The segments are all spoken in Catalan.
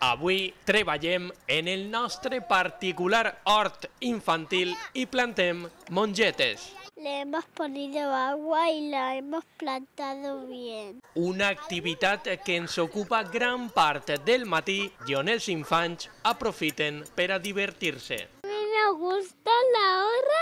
Avui treballem en el nostre particular hort infantil i plantem mongetes. Le hemos ponido agua y la hemos plantado bien. Una activitat que ens ocupa gran part del matí i on els infants aprofiten per a divertir-se. Me gusta la hora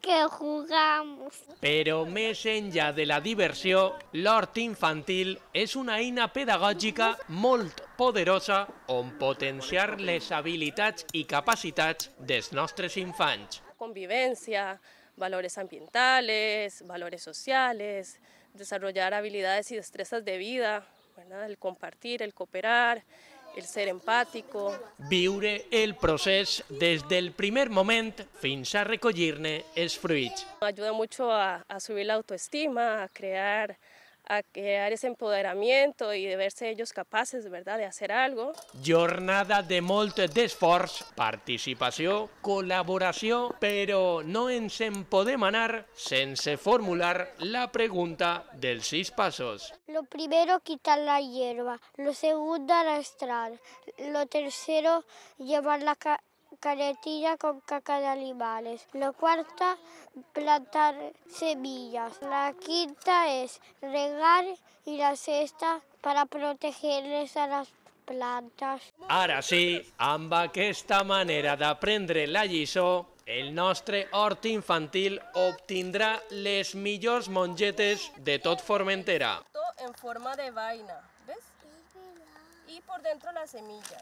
que jugamos. Però més enllà de la diversió, l'hort infantil és una eina pedagògica molt poderosa on potenciar les habilitats i capacitats dels nostres infants. Convivència, valores ambientales, valores socials, desenvolupar habilitats i destreses de vida, ¿verdad? el compartir, el cooperar, el ser empàtico. Viure el procés des del primer moment fins a recollir-ne els fruits. Ajuda molt a, a subir l'autoestima, a crear a crear ese empoderamiento y de verse ellos capaces, ¿verdad?, de hacer algo. Jornada de molt d'esforç, participación, colaboración, pero no en en sempodemanar, sense formular la pregunta del seis pasos. Lo primero, quitar la hierba. Lo segundo, arrastrar. Lo tercero, llevar la, canetilla con caca de animales. La cuarta, plantar semillas. La quinta es regar y la sexta para protegerles a las plantas. Ahora sí, que esta manera de aprender la llisó, el nostre hort infantil obtendrá les millors mongetes de tot Formentera. En forma de vaina, ¿ves? Y por dentro las semillas.